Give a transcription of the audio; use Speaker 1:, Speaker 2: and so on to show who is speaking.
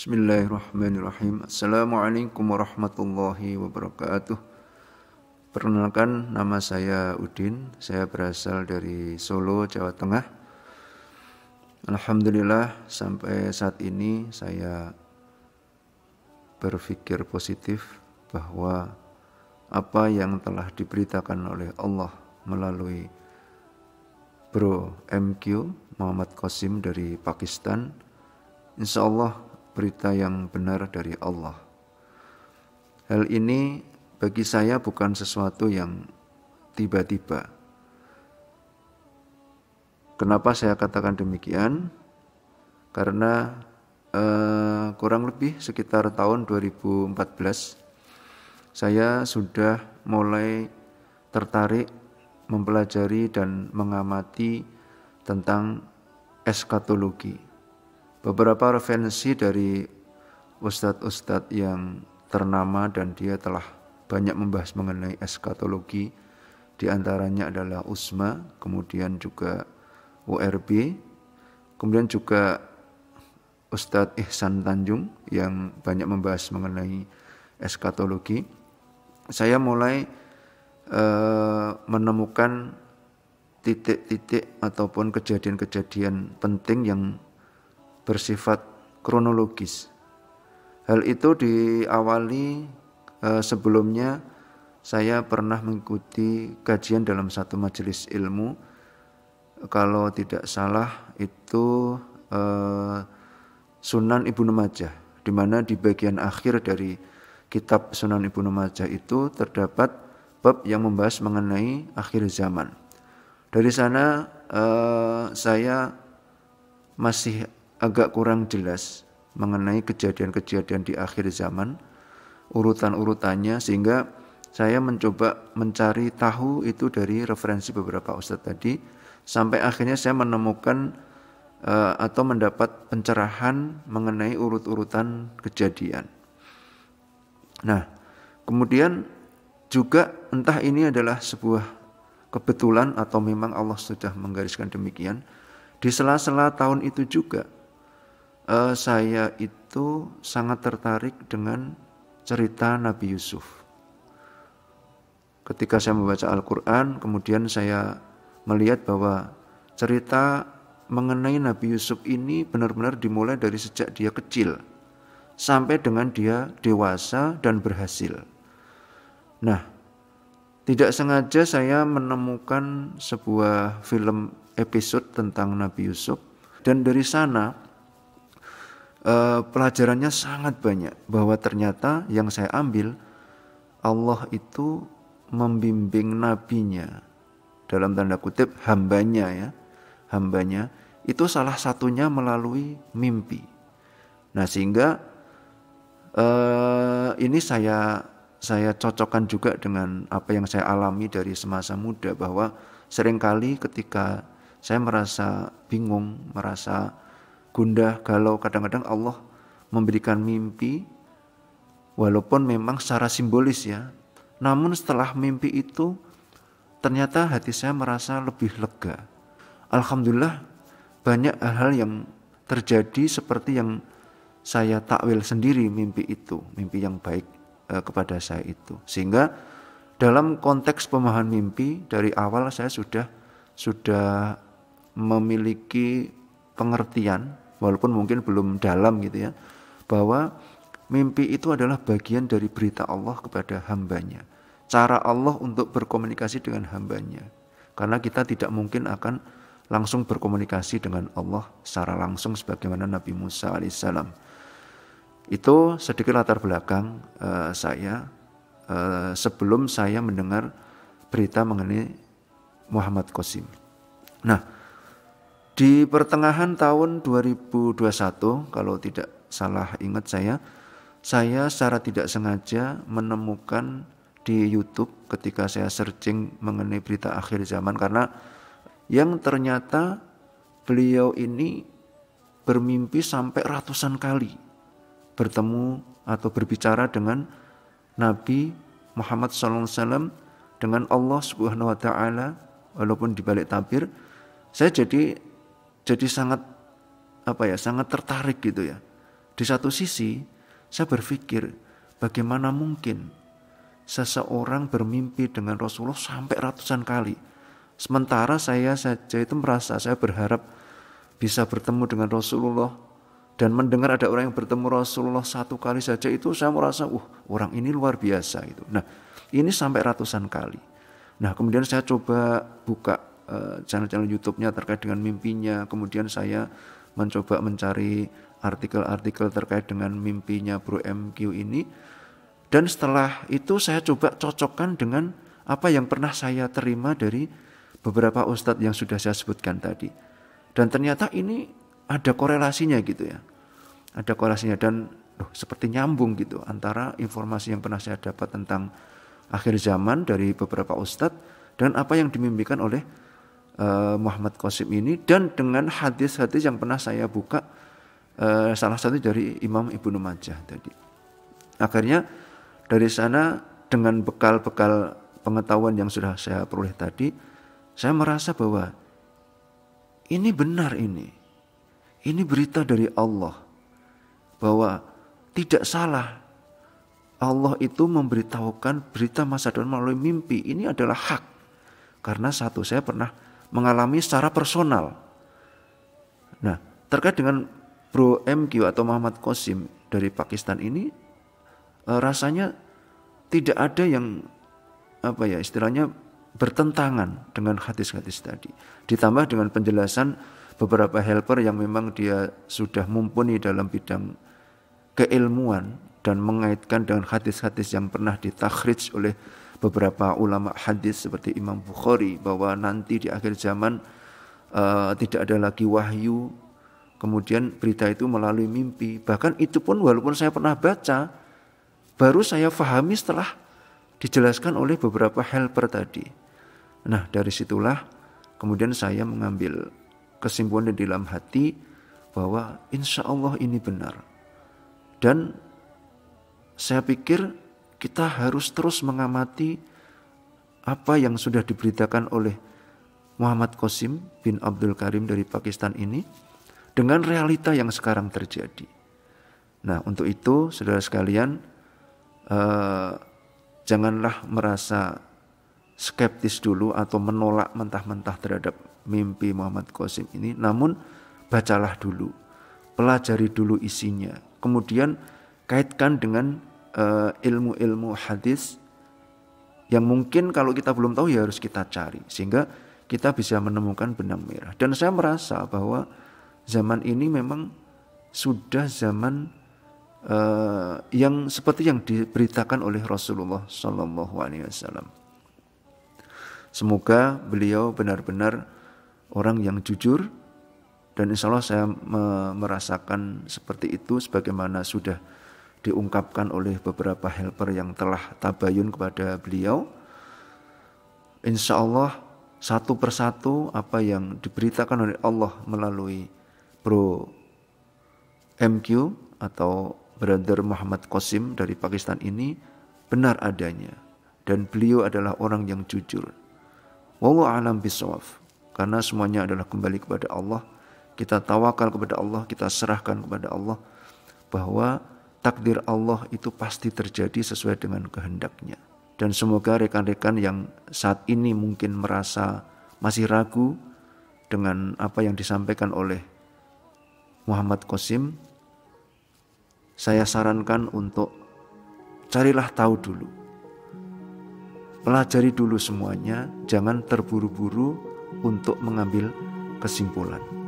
Speaker 1: Bismillahirrahmanirrahim. Assalamualaikum warahmatullahi wabarakatuh. Perkenalkan nama saya Udin, saya berasal dari Solo, Jawa Tengah. Alhamdulillah sampai saat ini saya berpikir positif bahwa apa yang telah diberitakan oleh Allah melalui Bro MQ Muhammad Qasim dari Pakistan insya Allah berita yang benar dari Allah. Hal ini bagi saya bukan sesuatu yang tiba-tiba. Kenapa saya katakan demikian? Karena eh, kurang lebih sekitar tahun 2014 saya sudah mulai tertarik mempelajari dan mengamati tentang eskatologi beberapa referensi dari ustadz-ustadz yang ternama dan dia telah banyak membahas mengenai eskatologi di antaranya adalah USMA, kemudian juga URB, kemudian juga Ustadz Ihsan Tanjung yang banyak membahas mengenai eskatologi. Saya mulai eh, menemukan titik-titik ataupun kejadian-kejadian penting yang bersifat kronologis. Hal itu diawali eh, sebelumnya saya pernah mengikuti kajian dalam satu majelis ilmu kalau tidak salah itu eh, Sunan Ibnu Majah di mana di bagian akhir dari kitab Sunan Ibnu Majah itu terdapat bab yang membahas mengenai akhir zaman. Dari sana eh, saya masih agak kurang jelas mengenai kejadian-kejadian di akhir zaman, urutan-urutannya sehingga saya mencoba mencari tahu itu dari referensi beberapa ustadz tadi sampai akhirnya saya menemukan uh, atau mendapat pencerahan mengenai urut-urutan kejadian. Nah, kemudian juga entah ini adalah sebuah kebetulan atau memang Allah sudah menggariskan demikian, di sela-sela tahun itu juga uh, saya itu sangat tertarik dengan cerita Nabi Yusuf. Ketika saya membaca Al-Quran, kemudian saya melihat bahwa cerita mengenai Nabi Yusuf ini benar-benar dimulai dari sejak dia kecil sampai dengan dia dewasa dan berhasil. Nah, tidak sengaja saya menemukan sebuah film episode tentang Nabi Yusuf dan dari sana uh, pelajarannya sangat banyak bahwa ternyata yang saya ambil Allah itu membimbing nabinya dalam tanda kutip hambanya ya hambanya itu salah satunya melalui mimpi nah sehingga eh, ini saya saya cocokkan juga dengan apa yang saya alami dari semasa muda bahwa seringkali ketika saya merasa bingung merasa gundah, galau. Kadang-kadang Allah memberikan mimpi walaupun memang secara simbolis ya. Namun setelah mimpi itu ternyata hati saya merasa lebih lega. Alhamdulillah banyak hal yang terjadi seperti yang saya takwil sendiri mimpi itu, mimpi yang baik eh, kepada saya itu. Sehingga dalam konteks pemahaman mimpi dari awal saya sudah sudah memiliki pengertian walaupun mungkin belum dalam gitu ya bahwa mimpi itu adalah bagian dari berita Allah kepada hambanya cara Allah untuk berkomunikasi dengan hambanya karena kita tidak mungkin akan langsung berkomunikasi dengan Allah secara langsung sebagaimana Nabi Musa alaihissalam itu sedikit latar belakang uh, saya uh, sebelum saya mendengar berita mengenai Muhammad Qasim. Nah, di pertengahan tahun 2021 kalau tidak salah ingat saya, saya secara tidak sengaja menemukan di YouTube ketika saya searching mengenai berita akhir zaman karena yang ternyata beliau ini bermimpi sampai ratusan kali bertemu atau berbicara dengan Nabi Muhammad SAW dengan Allah Subhanahu Wa Taala walaupun di balik tabir saya jadi jadi sangat apa ya sangat tertarik gitu ya di satu sisi saya berpikir bagaimana mungkin seseorang bermimpi dengan Rasulullah sampai ratusan kali sementara saya saja itu merasa saya berharap bisa bertemu dengan Rasulullah dan mendengar ada orang yang bertemu Rasulullah satu kali saja itu saya merasa uh orang ini luar biasa itu nah ini sampai ratusan kali nah kemudian saya coba buka Eh, channel-channel YouTube-nya terkait dengan mimpinya. Kemudian saya mencoba mencari artikel-artikel terkait dengan mimpinya Bro MQ ini. Dan setelah itu saya coba cocokkan dengan apa yang pernah saya terima dari beberapa ustadz yang sudah saya sebutkan tadi. Dan ternyata ini ada korelasinya gitu ya. Ada korelasinya dan loh, seperti nyambung gitu antara informasi yang pernah saya dapat tentang akhir zaman dari beberapa ustadz dan apa yang dimimpikan oleh Eh, Muhammad Qasim ini dan dengan hadis-hadis yang pernah saya buka eh, salah satu dari Imam Ibnu Majah tadi. Akhirnya dari sana dengan bekal-bekal pengetahuan yang sudah saya peroleh tadi, saya merasa bahwa ini benar ini. Ini berita dari Allah bahwa tidak salah Allah itu memberitahukan berita masa depan melalui mimpi. Ini adalah hak. Karena satu saya pernah mengalami secara personal. Nah, terkait dengan Bro MQ atau Muhammad Qasim dari Pakistan ini eh, rasanya tidak ada yang apa ya istilahnya bertentangan dengan hadis-hadis tadi. Ditambah dengan penjelasan beberapa helper yang memang dia sudah mumpuni dalam bidang keilmuan dan mengaitkan dengan hadis-hadis yang pernah ditakhrij oleh beberapa ulama hadis seperti Imam Bukhari bahwa nanti di akhir zaman uh, tidak ada lagi wahyu kemudian berita itu melalui mimpi bahkan itu pun walaupun saya pernah baca baru saya fahami setelah dijelaskan oleh beberapa helper tadi nah dari situlah kemudian saya mengambil kesimpulan di dalam hati bahwa insya Allah ini benar dan saya pikir kita harus terus mengamati apa yang sudah diberitakan oleh Muhammad Qasim bin Abdul Karim dari Pakistan ini dengan realita yang sekarang terjadi. Nah, untuk itu, saudara sekalian, eh, janganlah merasa skeptis dulu atau menolak mentah-mentah terhadap mimpi Muhammad Qasim ini, namun bacalah dulu, pelajari dulu isinya, kemudian kaitkan dengan Eh, ilmu-ilmu uh, hadis yang mungkin kalau kita belum tahu ya harus kita cari sehingga kita bisa menemukan benang merah. Dan saya merasa bahwa zaman ini memang sudah zaman uh, yang seperti yang diberitakan oleh Rasulullah Shallallahu Alaihi Wasallam. Semoga beliau benar-benar orang yang jujur dan insya Allah saya merasakan seperti itu sebagaimana sudah diungkapkan oleh beberapa helper yang telah tabayun kepada beliau. Insya Allah satu persatu apa yang diberitakan oleh Allah melalui Bro MQ atau Brother Muhammad Qasim dari Pakistan ini benar adanya dan beliau adalah orang yang jujur. Wallahu alam bisawaf. Karena semuanya adalah kembali kepada Allah. Kita tawakal kepada Allah, kita serahkan kepada Allah bahwa takdir Allah itu pasti terjadi sesuai dengan kehendaknya. Dan semoga rekan-rekan yang saat ini mungkin merasa masih ragu dengan apa yang disampaikan oleh Muhammad Qasim, saya sarankan untuk carilah tahu dulu. Pelajari dulu semuanya, jangan terburu-buru untuk mengambil kesimpulan.